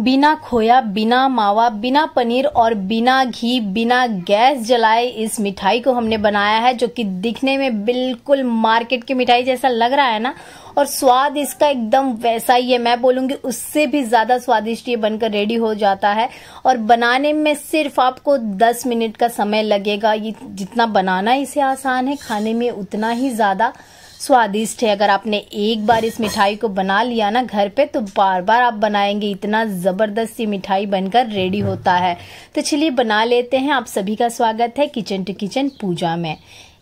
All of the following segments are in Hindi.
बिना खोया बिना मावा बिना पनीर और बिना घी बिना गैस जलाए इस मिठाई को हमने बनाया है जो कि दिखने में बिल्कुल मार्केट की मिठाई जैसा लग रहा है ना और स्वाद इसका एकदम वैसा ही है मैं बोलूंगी उससे भी ज़्यादा स्वादिष्ट ये बनकर रेडी हो जाता है और बनाने में सिर्फ आपको 10 मिनट का समय लगेगा ये जितना बनाना इसे आसान है खाने में उतना ही ज़्यादा स्वादिष्ट है अगर आपने एक बार इस मिठाई को बना लिया ना घर पे तो बार बार आप बनाएंगे इतना ज़बरदस्त ये मिठाई बनकर रेडी होता है तो चलिए बना लेते हैं आप सभी का स्वागत है किचन टू किचन पूजा में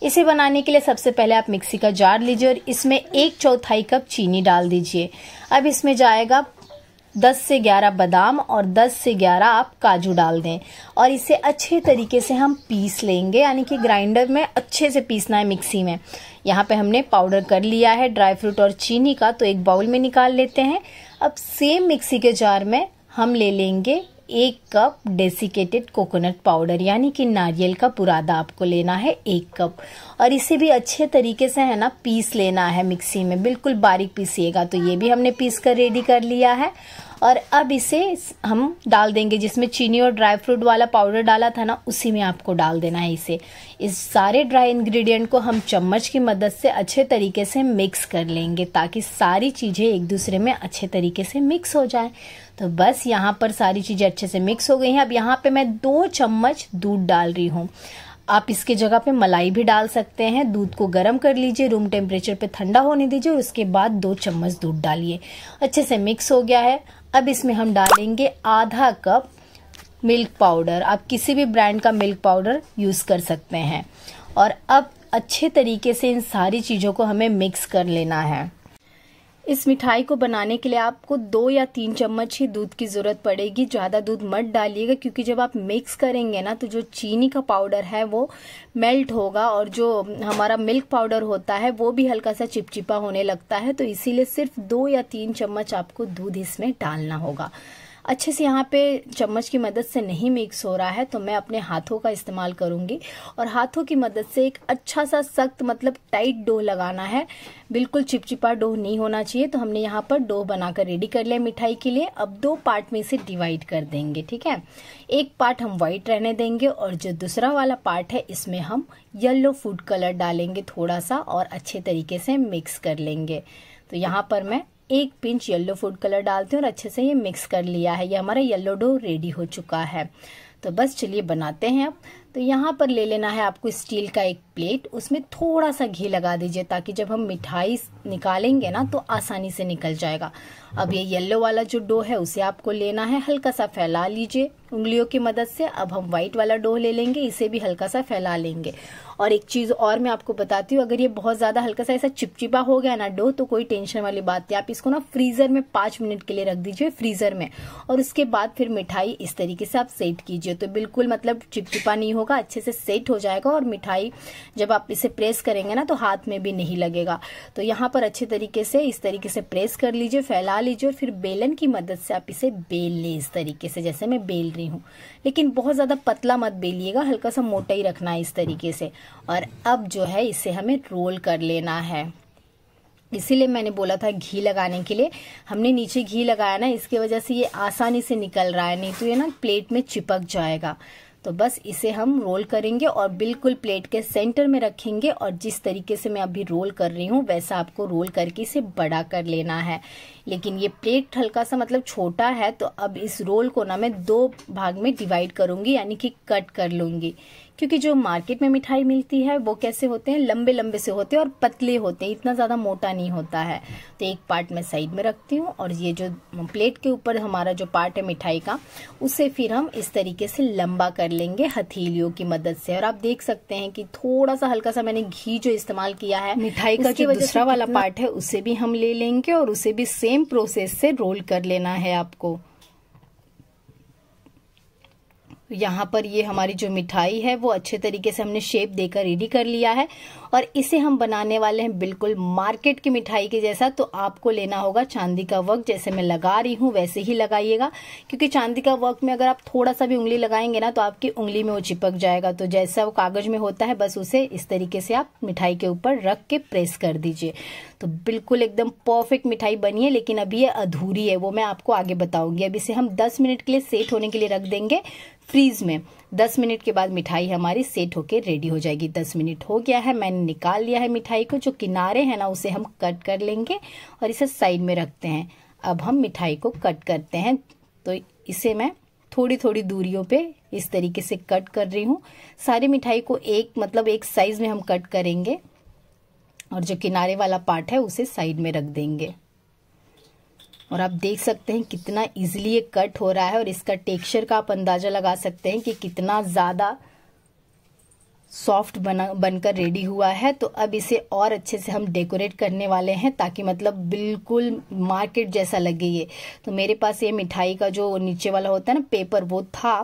इसे बनाने के लिए सबसे पहले आप मिक्सी का जार लीजिए और इसमें एक चौथाई कप चीनी डाल दीजिए अब इसमें जाएगा 10 से 11 बादाम और 10 से 11 आप काजू डाल दें और इसे अच्छे तरीके से हम पीस लेंगे यानी कि ग्राइंडर में अच्छे से पीसना है मिक्सी में यहाँ पे हमने पाउडर कर लिया है ड्राई फ्रूट और चीनी का तो एक बाउल में निकाल लेते हैं अब सेम मिक्सी के जार में हम ले लेंगे एक कप डेसिकेटेड कोकोनट पाउडर यानी कि नारियल का पुरादा आपको लेना है एक कप और इसे भी अच्छे तरीके से है ना पीस लेना है मिक्सी में बिल्कुल बारीक पीसिएगा तो ये भी हमने पीस कर रेडी कर लिया है और अब इसे हम डाल देंगे जिसमें चीनी और ड्राई फ्रूट वाला पाउडर डाला था ना उसी में आपको डाल देना है इसे इस सारे ड्राई इंग्रेडिएंट को हम चम्मच की मदद से अच्छे तरीके से मिक्स कर लेंगे ताकि सारी चीज़ें एक दूसरे में अच्छे तरीके से मिक्स हो जाए तो बस यहाँ पर सारी चीज़ें अच्छे से मिक्स हो गई हैं अब यहाँ पे मैं दो चम्मच दूध डाल रही हूँ आप इसके जगह पे मलाई भी डाल सकते हैं दूध को गर्म कर लीजिए रूम टेम्परेचर पे ठंडा होने दीजिए और उसके बाद दो चम्मच दूध डालिए अच्छे से मिक्स हो गया है अब इसमें हम डालेंगे आधा कप मिल्क पाउडर आप किसी भी ब्रांड का मिल्क पाउडर यूज़ कर सकते हैं और अब अच्छे तरीके से इन सारी चीज़ों को हमें मिक्स कर लेना है इस मिठाई को बनाने के लिए आपको दो या तीन चम्मच ही दूध की ज़रूरत पड़ेगी ज़्यादा दूध मत डालिएगा क्योंकि जब आप मिक्स करेंगे ना तो जो चीनी का पाउडर है वो मेल्ट होगा और जो हमारा मिल्क पाउडर होता है वो भी हल्का सा चिपचिपा होने लगता है तो इसीलिए सिर्फ दो या तीन चम्मच आपको दूध इसमें डालना होगा अच्छे से यहाँ पे चम्मच की मदद से नहीं मिक्स हो रहा है तो मैं अपने हाथों का इस्तेमाल करूँगी और हाथों की मदद से एक अच्छा सा सख्त मतलब टाइट डो लगाना है बिल्कुल चिपचिपा डो नहीं होना चाहिए तो हमने यहाँ पर डो बनाकर रेडी कर लिया मिठाई के लिए अब दो पार्ट में इसे डिवाइड कर देंगे ठीक है एक पार्ट हम व्हाइट रहने देंगे और जो दूसरा वाला पार्ट है इसमें हम येलो फूड कलर डालेंगे थोड़ा सा और अच्छे तरीके से मिक्स कर लेंगे तो यहाँ पर मैं एक पिंच येलो फूड कलर डालते हैं और अच्छे से ये मिक्स कर लिया है ये हमारा येलो डो रेडी हो चुका है तो बस चलिए बनाते हैं अब तो यहाँ पर ले लेना है आपको स्टील का एक प्लेट उसमें थोड़ा सा घी लगा दीजिए ताकि जब हम मिठाई निकालेंगे ना तो आसानी से निकल जाएगा अब ये येलो वाला जो डो है उसे आपको लेना है हल्का सा फैला लीजिए उंगलियों की मदद से अब हम व्हाइट वाला डो ले लेंगे इसे भी हल्का सा फैला लेंगे और एक चीज़ और मैं आपको बताती हूँ अगर ये बहुत ज़्यादा हल्का सा ऐसा चिपचिपा हो गया ना डो तो कोई टेंशन वाली बात नहीं आप इसको ना फ्रीज़र में पांच मिनट के लिए रख दीजिए फ्रीज़र में और उसके बाद फिर मिठाई इस तरीके से आप सेट कीजिए लीजिए तो बिल्कुल मतलब चिपचिपा नहीं होगा अच्छे से सेट हो जाएगा और मिठाई जब आप इसे प्रेस करेंगे ना तो हाथ में भी नहीं लगेगा तो यहाँ पर अच्छे तरीके से इस तरीके से प्रेस कर लीजिए फैला लीजिए और फिर बेलन की मदद से आप इसे बेल लें इस तरीके से जैसे मैं बेल रही हूँ लेकिन बहुत ज़्यादा पतला मत बेलिएगा हल्का सा मोटा ही रखना है इस तरीके से और अब जो है इसे हमें रोल कर लेना है इसीलिए मैंने बोला था घी लगाने के लिए हमने नीचे घी लगाया ना इसकी वजह से ये आसानी से निकल रहा है नहीं तो ये ना प्लेट में चिपक जाएगा तो बस इसे हम रोल करेंगे और बिल्कुल प्लेट के सेंटर में रखेंगे और जिस तरीके से मैं अभी रोल कर रही हूँ वैसा आपको रोल करके इसे बड़ा कर लेना है लेकिन ये प्लेट हल्का सा मतलब छोटा है तो अब इस रोल को ना मैं दो भाग में डिवाइड करूंगी यानी कि कट कर लूंगी क्योंकि जो मार्केट में मिठाई मिलती है वो कैसे होते हैं लंबे लंबे से होते हैं और पतले होते हैं इतना ज़्यादा मोटा नहीं होता है तो एक पार्ट मैं साइड में रखती हूँ और ये जो प्लेट के ऊपर हमारा जो पार्ट है मिठाई का उसे फिर हम इस तरीके से लंबा कर लेंगे हथेलियों की मदद से और आप देख सकते हैं कि थोड़ा सा हल्का सा मैंने घी जो इस्तेमाल किया है मिठाई का जो दूसरा वाला पार्ट है उसे भी हम ले लेंगे और उसे भी सेम प्रोसेस से रोल कर लेना है आपको यहाँ पर ये हमारी जो मिठाई है वो अच्छे तरीके से हमने शेप देकर रेडी कर लिया है और इसे हम बनाने वाले हैं बिल्कुल मार्केट की मिठाई के जैसा तो आपको लेना होगा चांदी का वर्क जैसे मैं लगा रही हूँ वैसे ही लगाइएगा क्योंकि चांदी का वर्क में अगर आप थोड़ा सा भी उंगली लगाएंगे ना तो आपकी उंगली में वो चिपक जाएगा तो जैसा वो कागज में होता है बस उसे इस तरीके से आप मिठाई के ऊपर रख के प्रेस कर दीजिए तो बिल्कुल एकदम परफेक्ट मिठाई बनी है लेकिन अभी ये अधूरी है वो मैं आपको आगे बताऊंगी अब इसे हम 10 मिनट के लिए सेट होने के लिए रख देंगे फ्रीज में दस मिनट के बाद मिठाई हमारी सेट होके रेडी हो जाएगी दस मिनट हो गया है मैंने निकाल लिया है मिठाई को जो किनारे हैं ना उसे हम कट कर लेंगे और इसे साइड में रखते हैं अब हम मिठाई को कट करते हैं तो इसे मैं थोड़ी थोड़ी दूरियों पे इस तरीके से कट कर रही हूँ सारी मिठाई को एक मतलब एक साइज में हम कट करेंगे और जो किनारे वाला पार्ट है उसे साइड में रख देंगे और आप देख सकते हैं कितना इजीली ये कट हो रहा है और इसका टेक्सचर का आप अंदाज़ा लगा सकते हैं कि कितना ज़्यादा सॉफ्ट बना बनकर रेडी हुआ है तो अब इसे और अच्छे से हम डेकोरेट करने वाले हैं ताकि मतलब बिल्कुल मार्केट जैसा लगे ये तो मेरे पास ये मिठाई का जो नीचे वाला होता है ना पेपर वो था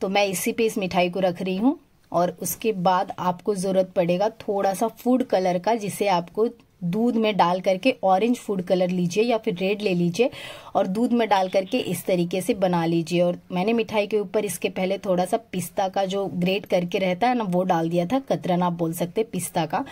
तो मैं इसी पे इस मिठाई को रख रही हूँ और उसके बाद आपको ज़रूरत पड़ेगा थोड़ा सा फूड कलर का जिसे आपको दूध में डाल करके ऑरेंज फूड कलर लीजिए या फिर रेड ले लीजिए और दूध में डाल करके इस तरीके से बना लीजिए और मैंने मिठाई के ऊपर इसके पहले थोड़ा सा पिस्ता का जो ग्रेट करके रहता है ना वो डाल दिया था कतरन आप बोल सकते पिस्ता का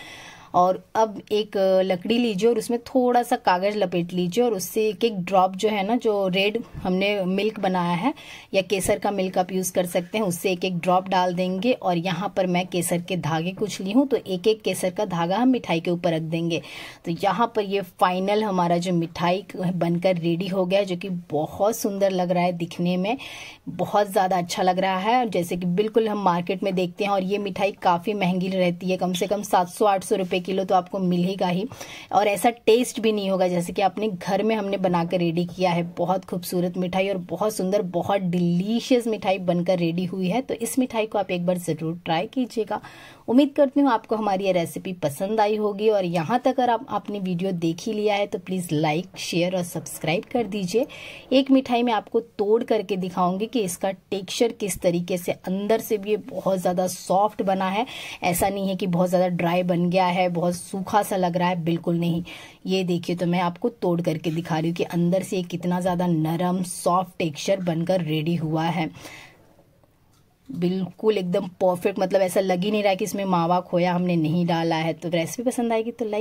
और अब एक लकड़ी लीजिए और उसमें थोड़ा सा कागज़ लपेट लीजिए और उससे एक एक ड्रॉप जो है ना जो रेड हमने मिल्क बनाया है या केसर का मिल्क आप यूज़ कर सकते हैं उससे एक एक ड्रॉप डाल देंगे और यहाँ पर मैं केसर के धागे कुछ ली हूँ तो एक एक केसर का धागा हम मिठाई के ऊपर रख देंगे तो यहाँ पर ये फाइनल हमारा जो मिठाई बनकर रेडी हो गया जो कि बहुत सुंदर लग रहा है दिखने में बहुत ज़्यादा अच्छा लग रहा है जैसे कि बिल्कुल हम मार्केट में देखते हैं और ये मिठाई काफ़ी महंगी रहती है कम से कम सात सौ आठ सौ रुपये किलो तो आपको मिलेगा ही और ऐसा टेस्ट भी नहीं होगा जैसे कि आपने घर में हमने बनाकर रेडी किया है बहुत खूबसूरत मिठाई और बहुत सुंदर बहुत डिलीशियस मिठाई बनकर रेडी हुई है तो इस मिठाई को आप एक बार ज़रूर ट्राई कीजिएगा उम्मीद करती हूँ आपको हमारी ये रेसिपी पसंद आई होगी और यहाँ तक अगर आप आपने वीडियो देख ही लिया है तो प्लीज़ लाइक शेयर और सब्सक्राइब कर दीजिए एक मिठाई मैं आपको तोड़ करके दिखाऊंगी कि इसका टेक्सचर किस तरीके से अंदर से भी बहुत ज़्यादा सॉफ्ट बना है ऐसा नहीं है कि बहुत ज़्यादा ड्राई बन गया है बहुत सूखा सा लग रहा है बिल्कुल नहीं ये देखिए तो मैं आपको तोड़ करके दिखा रही हूँ कि अंदर से कितना ज़्यादा नरम सॉफ्ट टेक्सचर बनकर रेडी हुआ है बिल्कुल एकदम परफेक्ट मतलब ऐसा लग ही नहीं रहा कि इसमें मावा खोया हमने नहीं डाला है तो रेसिपी पसंद आएगी तो लाइक